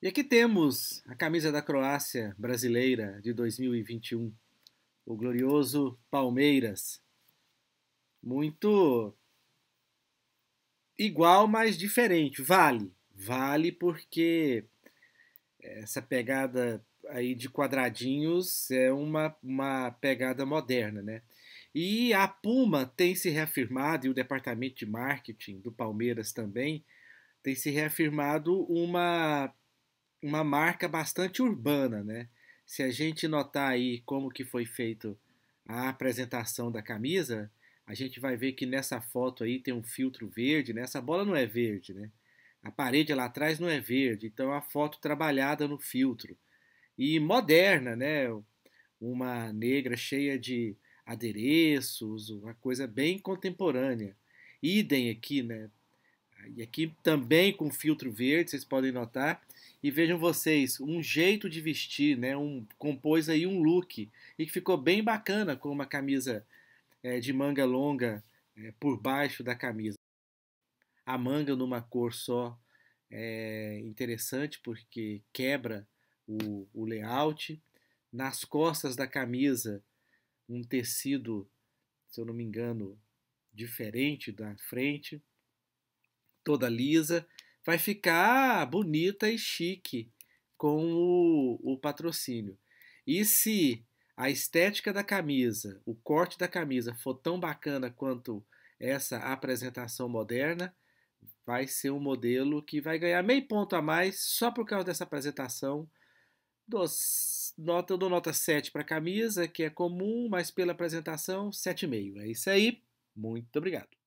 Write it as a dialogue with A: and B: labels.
A: E aqui temos a camisa da Croácia brasileira de 2021, o glorioso Palmeiras. Muito igual, mas diferente. Vale, vale porque essa pegada aí de quadradinhos é uma, uma pegada moderna, né? E a Puma tem se reafirmado, e o departamento de marketing do Palmeiras também, tem se reafirmado uma uma marca bastante urbana, né? Se a gente notar aí como que foi feito a apresentação da camisa, a gente vai ver que nessa foto aí tem um filtro verde, né? Essa bola não é verde, né? A parede lá atrás não é verde, então é foto trabalhada no filtro. E moderna, né? Uma negra cheia de adereços, uma coisa bem contemporânea. Idem aqui, né? E aqui também com filtro verde, vocês podem notar. E vejam vocês, um jeito de vestir, né? Um, compôs aí um look e que ficou bem bacana com uma camisa é, de manga longa é, por baixo da camisa. A manga numa cor só é interessante porque quebra o, o layout. Nas costas da camisa, um tecido, se eu não me engano, diferente da frente, toda lisa vai ficar bonita e chique com o, o patrocínio. E se a estética da camisa, o corte da camisa for tão bacana quanto essa apresentação moderna, vai ser um modelo que vai ganhar meio ponto a mais só por causa dessa apresentação. Dos, nota, eu dou nota 7 para a camisa, que é comum, mas pela apresentação, 7,5. É isso aí. Muito obrigado.